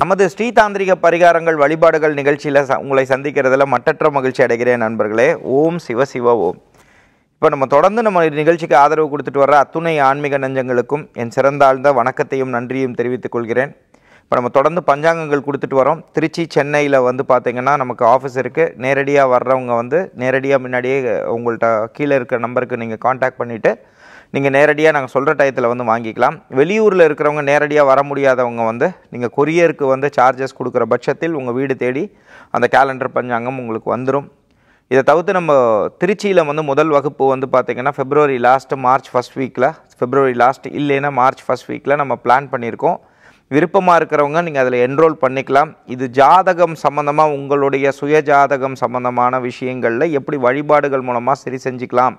நமது ஸ்ரீதாந்திரிக பரிகாரங்கள் வழிபாடுகள் நிகழ்ச்சியில் உங்களை சந்திக்கிறதுல மட்டற்ற மகிழ்ச்சி அடைகிறேன் நண்பர்களே ஓம் சிவ சிவ ஓம் இப்போ நம்ம தொடர்ந்து நம்ம நிகழ்ச்சிக்கு ஆதரவு கொடுத்துட்டு வர அத்துணை ஆன்மீக நெஞ்சங்களுக்கும் என் சிறந்தாழ்ந்த வணக்கத்தையும் நன்றியும் தெரிவித்துக் கொள்கிறேன் இப்போ நம்ம தொடர்ந்து பஞ்சாங்கங்கள் கொடுத்துட்டு வரோம் திருச்சி சென்னையில் வந்து பார்த்திங்கன்னா நமக்கு ஆஃபீஸ் இருக்குது நேரடியாக வர்றவங்க வந்து நேரடியாக முன்னாடியே உங்கள்கிட்ட கீழே இருக்கிற நம்பருக்கு நீங்கள் காண்டாக்ட் பண்ணிவிட்டு நீங்கள் நேரடியாக நாங்கள் சொல்கிற டயத்தில் வந்து வாங்கிக்கலாம் வெளியூரில் இருக்கிறவங்க நேரடியாக வர முடியாதவங்க வந்து நீங்கள் கொரியருக்கு வந்து சார்ஜஸ் கொடுக்குற பட்சத்தில் உங்கள் வீடு தேடி அந்த கேலண்டர் பஞ்சாங்கம் உங்களுக்கு வந்துடும் இதை தவிர்த்து நம்ம திருச்சியில் வந்து முதல் வகுப்பு வந்து பார்த்திங்கன்னா ஃபெப்ரவரி லாஸ்ட்டு மார்ச் ஃபஸ்ட் வீக்கில் ஃபெப்ரவரி லாஸ்ட் இல்லைன்னா மார்ச் ஃபஸ்ட் வீக்கில் நம்ம பிளான் பண்ணியிருக்கோம் விருப்பமாக இருக்கிறவங்க நீங்கள் அதில் என்ரோல் பண்ணிக்கலாம் இது ஜாதகம் சம்மந்தமாக உங்களுடைய சுய ஜாதகம் சம்மந்தமான விஷயங்களில் எப்படி வழிபாடுகள் மூலமாக சரி செஞ்சுக்கலாம்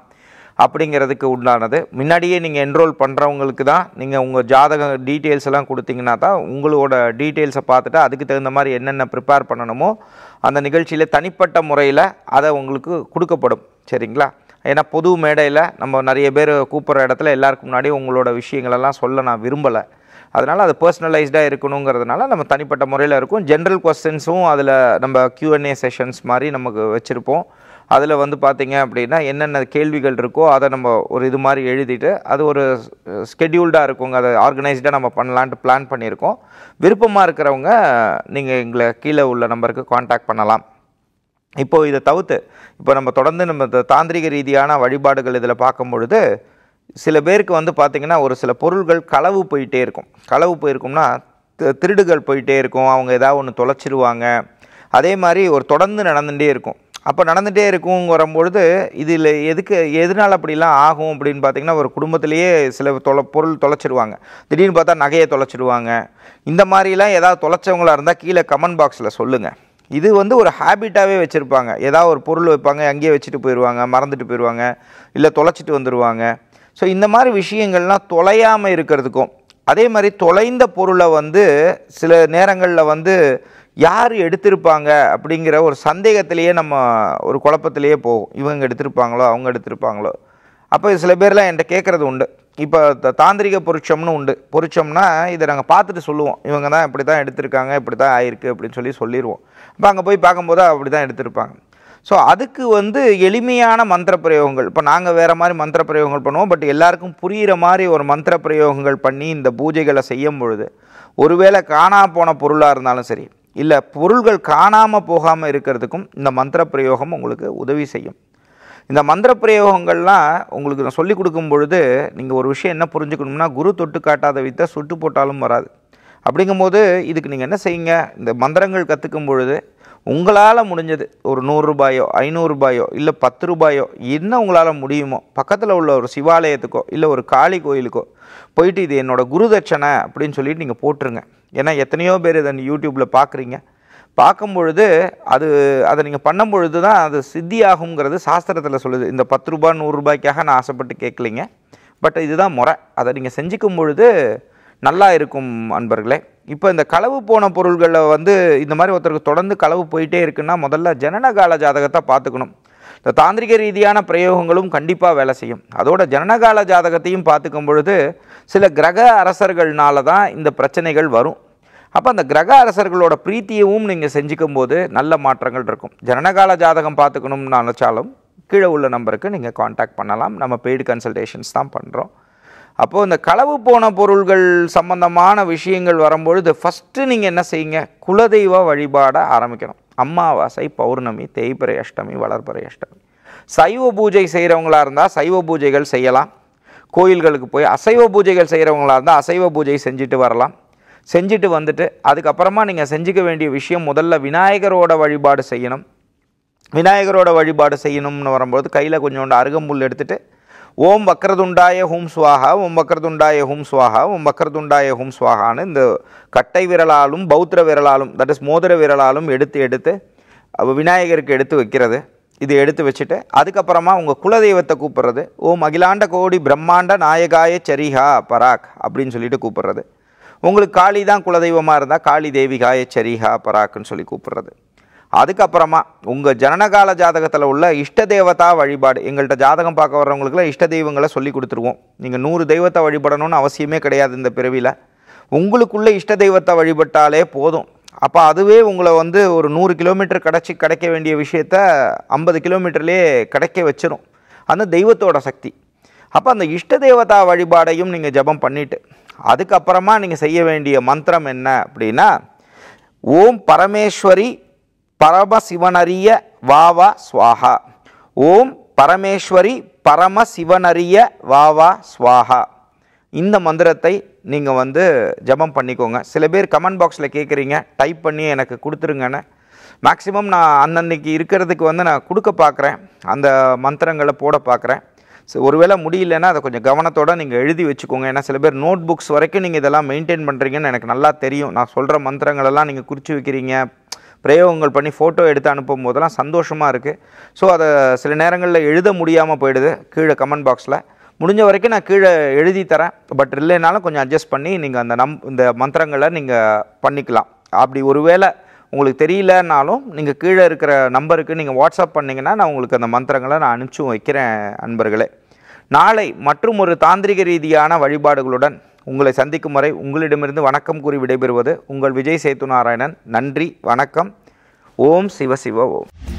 அப்படிங்கிறதுக்கு உண்டானது முன்னாடியே நீங்கள் என்ரோல் பண்ணுறவங்களுக்கு தான் நீங்கள் உங்கள் ஜாதக டீட்டெயில்ஸ் எல்லாம் கொடுத்தீங்கன்னா தான் உங்களோட டீட்டெயில்ஸை பார்த்துட்டு அதுக்கு தகுந்த மாதிரி என்னென்ன ப்ரிப்பேர் பண்ணணுமோ அந்த நிகழ்ச்சியில் தனிப்பட்ட முறையில் அதை உங்களுக்கு கொடுக்கப்படும் சரிங்களா ஏன்னா பொது மேடையில் நம்ம நிறைய பேர் கூப்பிட்ற இடத்துல எல்லாருக்கும் முன்னாடி உங்களோட விஷயங்களெல்லாம் சொல்ல நான் விரும்பலை அதனால் அது பர்சனலைஸ்டாக இருக்கணுங்கிறதுனால நம்ம தனிப்பட்ட முறையில் இருக்கும் ஜென்ரல் கொஸ்டின்ஸும் அதில் நம்ம கியூஎன்ஏ செஷன்ஸ் மாதிரி நமக்கு வச்சுருப்போம் அதில் வந்து பார்த்திங்க அப்படின்னா என்னென்ன கேள்விகள் இருக்கோ அதை நம்ம ஒரு இது மாதிரி எழுதிட்டு அது ஒரு ஸ்கெடியூல்டாக இருக்குங்க அதை ஆர்கனைஸ்டாக நம்ம பண்ணலான்ட்டு பிளான் பண்ணியிருக்கோம் விருப்பமாக இருக்கிறவங்க நீங்கள் எங்களை கீழே உள்ள நம்பருக்கு காண்டாக்ட் பண்ணலாம் இப்போது இதை தவிர்த்து இப்போ நம்ம தொடர்ந்து நம்ம தாந்திரிக ரீதியான வழிபாடுகள் இதில் பார்க்கும் பொழுது சில பேருக்கு வந்து பார்த்திங்கன்னா ஒரு சில பொருள்கள் களவு போயிட்டே இருக்கும் களவு போயிருக்கும்னா திருடுகள் போயிட்டே இருக்கும் அவங்க ஏதாவது ஒன்று தொலைச்சிருவாங்க அதே மாதிரி ஒரு தொடர்ந்து நடந்துகிட்டே இருக்கும் அப்போ நடந்துகிட்டே இருக்கும் பொழுது இதில் எதுக்கு எதனால் அப்படிலாம் ஆகும் அப்படின்னு பார்த்தீங்கன்னா ஒரு குடும்பத்திலேயே சில தொலை பொருள் தொலைச்சிடுவாங்க திடீர்னு பார்த்தா நகையை தொலைச்சிடுவாங்க இந்த மாதிரிலாம் ஏதாவது தொலைச்சவங்களாக இருந்தால் கீழே கமெண்ட் பாக்ஸில் சொல்லுங்கள் இது வந்து ஒரு ஹேபிட்டாகவே வச்சுருப்பாங்க ஏதாவது ஒரு பொருள் வைப்பாங்க அங்கேயே வச்சுட்டு போயிடுவாங்க மறந்துட்டு போயிடுவாங்க இல்லை தொலைச்சிட்டு வந்துடுவாங்க ஸோ இந்த மாதிரி விஷயங்கள்லாம் தொலையாமல் இருக்கிறதுக்கும் அதே மாதிரி தொலைந்த பொருளை வந்து சில நேரங்களில் வந்து யார் எடுத்திருப்பாங்க அப்படிங்கிற ஒரு சந்தேகத்திலேயே நம்ம ஒரு குழப்பத்திலேயே போகும் இவங்க எடுத்திருப்பாங்களோ அவங்க எடுத்திருப்பாங்களோ அப்போ சில பேர்லாம் என்கிட்ட கேட்குறது உண்டு இப்போ தாந்திரிக பொருட்சம்னு உண்டு பொருட்சம்னா இதை நாங்கள் பார்த்துட்டு சொல்லுவோம் இவங்க தான் இப்படி தான் எடுத்திருக்காங்க இப்படி தான் ஆயிருக்கு அப்படின்னு சொல்லி சொல்லிடுவோம் இப்போ அங்கே போய் பார்க்கும்போது அப்படி தான் எடுத்திருப்பாங்க ஸோ அதுக்கு வந்து எளிமையான மந்திர பிரயோகங்கள் இப்போ நாங்கள் வேறு மாதிரி மந்திர பிரயோகங்கள் பண்ணுவோம் பட் எல்லாருக்கும் புரிகிற மாதிரி ஒரு மந்திர பிரயோகங்கள் பண்ணி இந்த பூஜைகளை செய்யும் பொழுது ஒருவேளை காணா போன பொருளாக இருந்தாலும் சரி இல்லை பொருள்கள் காணாமல் போகாமல் இருக்கிறதுக்கும் இந்த மந்திர பிரயோகம் உங்களுக்கு உதவி செய்யும் இந்த மந்திர பிரயோகங்கள்லாம் உங்களுக்கு நான் சொல்லிக் கொடுக்கும் பொழுது நீங்கள் ஒரு விஷயம் என்ன புரிஞ்சுக்கணும்னா குரு தொட்டு காட்டாத வித்தை சுட்டு போட்டாலும் வராது அப்படிங்கும்போது இதுக்கு நீங்கள் என்ன செய்யுங்க இந்த மந்திரங்கள் கற்றுக்கும் பொழுது உங்களால் முடிஞ்சது ஒரு நூறுரூபாயோ ஐநூறுரூபாயோ இல்லை பத்து ரூபாயோ என்ன உங்களால் முடியுமோ பக்கத்தில் உள்ள ஒரு சிவாலயத்துக்கோ இல்லை ஒரு காளி கோயிலுக்கோ போயிட்டு இது என்னோடய குருதட்சணை அப்படின்னு சொல்லிட்டு நீங்கள் போட்டுருங்க ஏன்னா எத்தனையோ பேர் இதை யூடியூப்பில் பார்க்குறீங்க பார்க்கும் பொழுது அது அதை நீங்கள் பண்ணும் பொழுது தான் அது சித்தியாகுங்கிறது சாஸ்திரத்தில் சொல்லுது இந்த பத்து ரூபாய் நூறுரூபாய்க்காக நான் ஆசைப்பட்டு கேட்கலிங்க பட் இதுதான் முறை அதை நீங்கள் செஞ்சுக்கும் பொழுது நல்லா இருக்கும் அன்பர்களே இப்போ இந்த களவு போன பொருள்களில் வந்து இந்த மாதிரி ஒருத்தருக்கு தொடர்ந்து களவு போயிட்டே இருக்குன்னா முதல்ல ஜனனகால ஜாதகத்தை பார்த்துக்கணும் இந்த தாந்திரிக ரீதியான பிரயோகங்களும் கண்டிப்பாக வேலை செய்யும் அதோட ஜனனகால ஜாதகத்தையும் பார்த்துக்கும் பொழுது சில கிரக அரசர்கள்னால தான் இந்த பிரச்சனைகள் வரும் அப்போ அந்த கிரக அரசர்களோட பிரீத்தியவும் நீங்கள் செஞ்சுக்கும் போது நல்ல மாற்றங்கள் இருக்கும் ஜனனகால ஜாதகம் பார்த்துக்கணும்னு நினச்சாலும் கீழே உள்ள நம்பருக்கு நீங்கள் காண்டாக்ட் பண்ணலாம் நம்ம பெய்டு கன்சல்டேஷன்ஸ் தான் பண்ணுறோம் அப்போது இந்த களவு போன பொருள்கள் சம்பந்தமான விஷயங்கள் வரும்பொழுது ஃபஸ்ட்டு நீங்கள் என்ன செய்யுங்க குலதெய்வ வழிபாட ஆரம்பிக்கணும் அம்மாவாசை பௌர்ணமி தேய்பிறை அஷ்டமி வளர்பிறை அஷ்டமி சைவ பூஜை செய்கிறவங்களாக இருந்தால் சைவ பூஜைகள் செய்யலாம் கோயில்களுக்கு போய் அசைவ பூஜைகள் செய்கிறவங்களாக இருந்தால் அசைவ பூஜை செஞ்சுட்டு வரலாம் செஞ்சுட்டு வந்துட்டு அதுக்கப்புறமா நீங்கள் செஞ்சுக்க வேண்டிய விஷயம் முதல்ல விநாயகரோட வழிபாடு செய்யணும் விநாயகரோட வழிபாடு செய்யணும்னு வரும்போது கையில் கொஞ்சோண்டு அருகம்புல் எடுத்துகிட்டு ஓம் வக்ரதுண்டாய ஹூம் சுவாகா ஓம் வக்ரதுண்டாய ஹூம் சுவாகா ஓம் வக்ரதுண்டாய ஹூம் சுவாகான்னு இந்த கட்டை விரலாலும் பௌத்திர விரலாலும் தட் இஸ் மோதிர விரலாலும் எடுத்து எடுத்து விநாயகருக்கு எடுத்து வைக்கிறது இது எடுத்து வச்சுட்டு அதுக்கப்புறமா உங்கள் குலதெய்வத்தை கூப்பிட்றது ஓம் அகிலாண்ட கோடி பிரம்மாண்ட நாயகாய சரிஹா பராக் அப்படின்னு சொல்லிட்டு கூப்பிட்றது உங்களுக்கு காளி தான் குலதெய்வமாக இருந்தால் காளி தேவிகாய சரிஹா பராக்குன்னு சொல்லி கூப்பிட்றது அதுக்கப்புறமா உங்கள் ஜனனகால ஜாதகத்தில் உள்ள இஷ்ட தேவதா வழிபாடு எங்கள்கிட்ட ஜாதகம் பார்க்க வர்றவங்களுக்குலாம் இஷ்ட தெய்வங்களை சொல்லி கொடுத்துருவோம் நீங்கள் நூறு தெய்வத்தை வழிபடணும்னு அவசியமே கிடையாது இந்த பிறவியில் உங்களுக்குள்ளே இஷ்ட தெய்வத்தை வழிபட்டாலே போதும் அப்போ அதுவே உங்களை வந்து ஒரு நூறு கிலோமீட்டர் கிடச்சி கிடைக்க வேண்டிய விஷயத்த ஐம்பது கிலோமீட்டர்லேயே கிடைக்க வச்சிடும் அந்த தெய்வத்தோட சக்தி அப்போ அந்த இஷ்ட தேவதா வழிபாடையும் நீங்கள் ஜபம் பண்ணிவிட்டு அதுக்கப்புறமா நீங்கள் செய்ய வேண்டிய மந்திரம் என்ன அப்படின்னா ஓம் பரமேஸ்வரி பரமசிவனறிய வாவா ஸ்வாஹா ஓம் பரமேஸ்வரி பரமசிவனறிய வாவா ஸ்வாஹா இந்த மந்திரத்தை நீங்கள் வந்து ஜபம் பண்ணிக்கோங்க சில பேர் கமெண்ட் பாக்ஸில் கேட்குறீங்க டைப் பண்ணி எனக்கு கொடுத்துருங்கன்னு மேக்ஸிமம் நான் அன்னன்னைக்கு இருக்கிறதுக்கு வந்து நான் கொடுக்க பார்க்குறேன் அந்த மந்திரங்களை போட பார்க்குறேன் ஸோ ஒருவேளை முடியலன்னா அதை கொஞ்சம் கவனத்தோடு நீங்கள் எழுதி வச்சுக்கோங்க ஏன்னா சில பேர் நோட் புக்ஸ் வரைக்கும் நீங்கள் இதெல்லாம் மெயின்டைன் பண்ணுறீங்கன்னு எனக்கு நல்லா தெரியும் நான் சொல்கிற மந்திரங்களெல்லாம் நீங்கள் குறித்து வைக்கிறீங்க பிரயோகங்கள் பண்ணி ஃபோட்டோ எடுத்து அனுப்பும் போதெல்லாம் சந்தோஷமாக இருக்குது ஸோ அதை சில நேரங்களில் எழுத முடியாமல் போயிடுது கீழே கமெண்ட் பாக்ஸில் முடிஞ்ச வரைக்கும் நான் கீழே எழுதி தரேன் பட் இல்லைனாலும் கொஞ்சம் அட்ஜஸ்ட் பண்ணி நீங்கள் அந்த நம் இந்த மந்திரங்களை நீங்கள் பண்ணிக்கலாம் அப்படி ஒருவேளை உங்களுக்கு தெரியலனாலும் நீங்கள் கீழே இருக்கிற நம்பருக்கு நீங்கள் வாட்ஸ்அப் பண்ணிங்கன்னா நான் உங்களுக்கு அந்த மந்திரங்களை நான் அனுப்பிச்சும் வைக்கிறேன் அன்பர்களே நாளை மற்றும் ஒரு தாந்திரிக ரீதியான வழிபாடுகளுடன் உங்களை சந்திக்கும் வரை உங்களிடமிருந்து வணக்கம் கூறி விடைபெறுவது உங்கள் விஜய் சேத்து நாராயணன் நன்றி வணக்கம் ஓம் சிவ சிவ ஓம்